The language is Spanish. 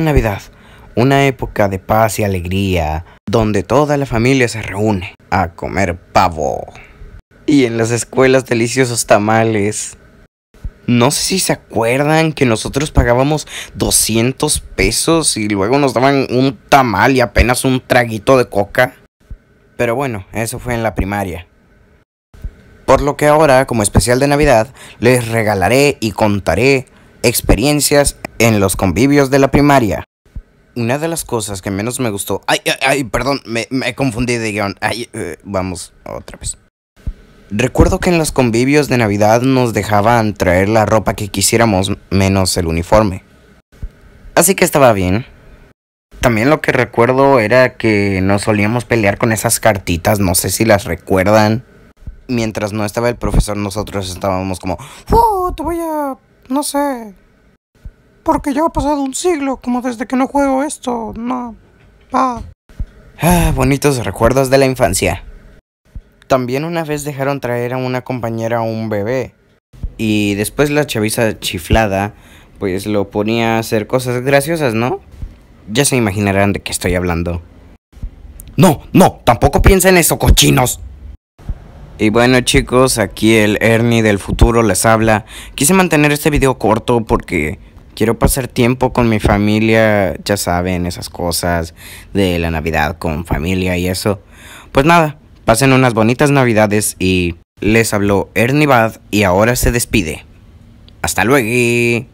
Navidad, una época de paz y alegría, donde toda la familia se reúne a comer pavo. Y en las escuelas deliciosos tamales. No sé si se acuerdan que nosotros pagábamos 200 pesos y luego nos daban un tamal y apenas un traguito de coca. Pero bueno, eso fue en la primaria. Por lo que ahora, como especial de Navidad, les regalaré y contaré experiencias en los convivios de la primaria. Una de las cosas que menos me gustó... Ay, ay, ay perdón, me, me confundí de guión. Ay, eh, vamos, otra vez. Recuerdo que en los convivios de Navidad nos dejaban traer la ropa que quisiéramos menos el uniforme. Así que estaba bien. También lo que recuerdo era que nos solíamos pelear con esas cartitas, no sé si las recuerdan. Mientras no estaba el profesor, nosotros estábamos como, ¡Oh, te voy a... no sé, porque ya ha pasado un siglo, como desde que no juego esto, no. Ah, bonitos recuerdos de la infancia. También una vez dejaron traer a una compañera un bebé. Y después la chaviza chiflada, pues lo ponía a hacer cosas graciosas, ¿no? Ya se imaginarán de qué estoy hablando. No, no, tampoco piensen eso, cochinos. Y bueno chicos, aquí el Ernie del futuro les habla. Quise mantener este video corto porque Quiero pasar tiempo con mi familia, ya saben, esas cosas de la Navidad con familia y eso. Pues nada, pasen unas bonitas Navidades y les habló Ernie y ahora se despide. Hasta luego.